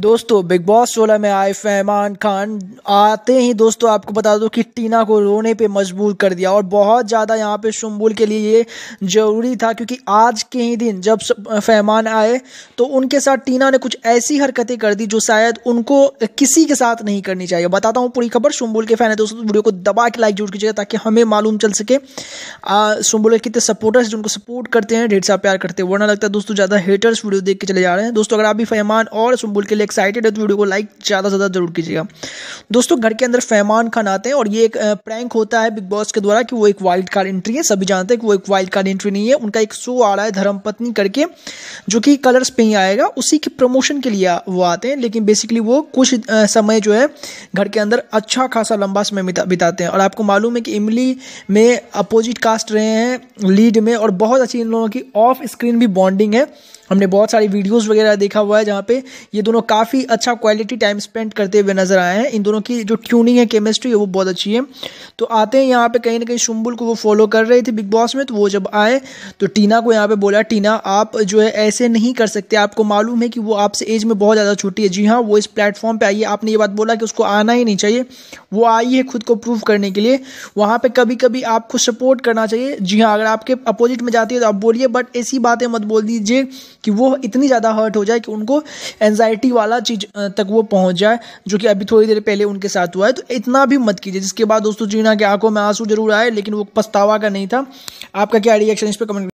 दोस्तों big boss सोलह में आए फैमान खान आते ही दोस्तों आपको बता दो कि टीना को रोने पे मजबूर कर दिया और बहुत ज़्यादा यहाँ पे शुम्बुल के लिए ये ज़रूरी था क्योंकि आज के ही दिन जब फैमान आए तो उनके साथ टीना ने कुछ ऐसी हरकतें कर दी जो शायद उनको किसी के साथ नहीं करनी चाहिए बताता हूँ पूरी खबर शुम्बुल के फैन है दोस्तों तो वीडियो को दबा के लाइक जरूर कीजिएगा ताकि हमें मालूम चल सके शुम्बुल के कितने सपोर्टर्स जिनको सपोर्ट करते हैं ढेर सा प्यार करते हैं वरना लगता है दोस्तों ज़्यादा हेटर्स वीडियो देख के चले जा रहे हैं दोस्तों अगर आप भी फैमान और शुम्बुल के लिए एक्साइटेड है तो वीडियो को लाइक ज़्यादा से ज़्यादा जरूर कीजिएगा दोस्तों घर के अंदर फैमान खान आते हैं और ये एक प्रैंक होता है बिग बॉस के द्वारा कि वो एक वाइल्ड कार्ड एंट्री है सभी जानते हैं कि वो एक वाइल्ड कार्ड एंट्री नहीं है उनका एक शो आ रहा है धर्म करके जो कि कलर्स पर ही आएगा उसी के प्रमोशन के लिए वो आते हैं लेकिन बेसिकली वो कुछ समय जो है घर के अंदर अच्छा खासा लंबा समय बिताते हैं और आपको मालूम है कि इमली में अपोजिट कास्ट रहे हैं लीड में और बहुत अच्छी इन लोगों की ऑफ स्क्रीन भी बॉन्डिंग है हमने बहुत सारी वीडियोस वगैरह देखा हुआ है जहाँ पे ये दोनों काफ़ी अच्छा क्वालिटी टाइम स्पेंड करते हुए नज़र आए हैं इन दोनों की जो ट्यूनिंग है केमिस्ट्री है वो बहुत अच्छी है तो आते हैं यहाँ पे कहीं ना कहीं शुम्बुल को वो फॉलो कर रही थी बिग बॉस में तो वो जब आए तो टीना को यहाँ पे बोला टीना आप जो है ऐसे नहीं कर सकते आपको मालूम है कि वो आपसे एज में बहुत ज़्यादा छोटी है जी हाँ वो इस प्लेटफॉर्म पर आइए आपने ये बात बोला कि उसको आना ही नहीं चाहिए वो आई है खुद को प्रूव करने के लिए वहाँ पर कभी कभी आपको सपोर्ट करना चाहिए जी हाँ अगर आपके अपोजिट में जाती है तो आप बोलिए बट ऐसी बातें मत बोल दीजिए कि वो इतनी ज़्यादा हर्ट हो जाए कि उनको एनजाइटी वाला चीज तक वो पहुंच जाए जो कि अभी थोड़ी देर पहले उनके साथ हुआ है तो इतना भी मत कीजिए जिसके बाद दोस्तों जीना के आंखों में आंसू जरूर आए लेकिन वो पछतावा का नहीं था आपका क्या रिएक्शन इस पर कमेंट